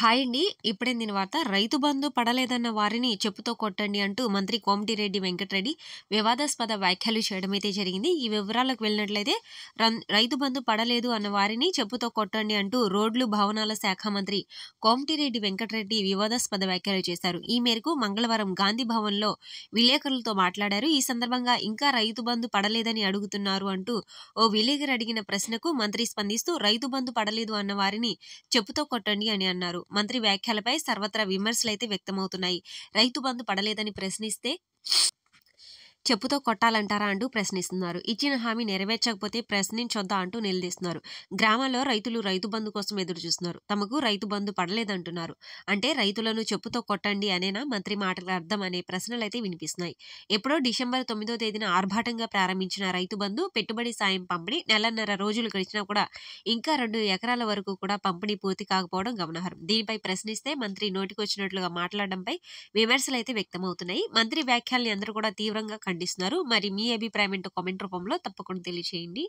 hi అండి ఇప్పుడే దీని వార్త రైతు బంధు పడలేదన్న వారిని చెప్పుతో కొట్టండి అంటూ మంత్రి కోమటిరెడ్డి వెంకటరెడ్డి వివాదాస్పద వ్యాఖ్యలు చేయడం అయితే జరిగింది ఈ వివరాలకు వెళ్ళినట్లయితే రైతు బంధు పడలేదు అన్న వారిని చెప్పుతో కొట్టండి అంటూ రోడ్లు భవనాల శాఖ మంత్రి కోమటిరెడ్డి వెంకటరెడ్డి వివాదాస్పద వ్యాఖ్యలు చేశారు ఈ మేరకు మంగళవారం గాంధీ భవన్లో విలేకరులతో మాట్లాడారు ఈ సందర్భంగా ఇంకా రైతు బంధు పడలేదని అడుగుతున్నారు అంటూ ఓ విలేకరు అడిగిన ప్రశ్నకు మంత్రి స్పందిస్తూ రైతు బంధు పడలేదు అన్న వారిని చెప్పుతో కొట్టండి అని అన్నారు మంత్రి వ్యాఖ్యలపై సర్వత్రా విమర్శలైతే వ్యక్తమవుతున్నాయి రైతు బంధు పడలేదని ప్రశ్నిస్తే చెప్పుతో కొట్టాలంటారా అంటూ ప్రశ్నిస్తున్నారు ఇచ్చిన హామీ నెరవేర్చకపోతే ప్రశ్నించొద్దా అంటూ నిలదీస్తున్నారు గ్రామాల్లో రైతులు రైతు బంధు కోసం ఎదురు చూస్తున్నారు తమకు రైతు బంధు పడలేదంటున్నారు అంటే రైతులను చెప్పుతో కొట్టండి అనేనా మంత్రి మాటల అర్థం అనే ప్రశ్నలైతే వినిపిస్తున్నాయి ఎప్పుడో డిసెంబర్ తొమ్మిదో తేదీన ఆర్భాటంగా ప్రారంభించిన రైతు బంధు పెట్టుబడి సాయం పంపిణీ నెలన్నర రోజులు గడిచినా కూడా ఇంకా రెండు ఎకరాల వరకు కూడా పంపిణీ పూర్తి కాకపోవడం గమనార్హం దీనిపై ప్రశ్నిస్తే మంత్రి నోటికొచ్చినట్లుగా మాట్లాడడంపై విమర్శలు అయితే వ్యక్తమవుతున్నాయి మంత్రి వ్యాఖ్యల్ని అందరూ కూడా తీవ్రంగా ఖండి పండిస్తున్నారు మరి మీ అభిప్రాయం ఏంటో కామెంట్ రూపంలో తప్పకుండా తెలియచేయండి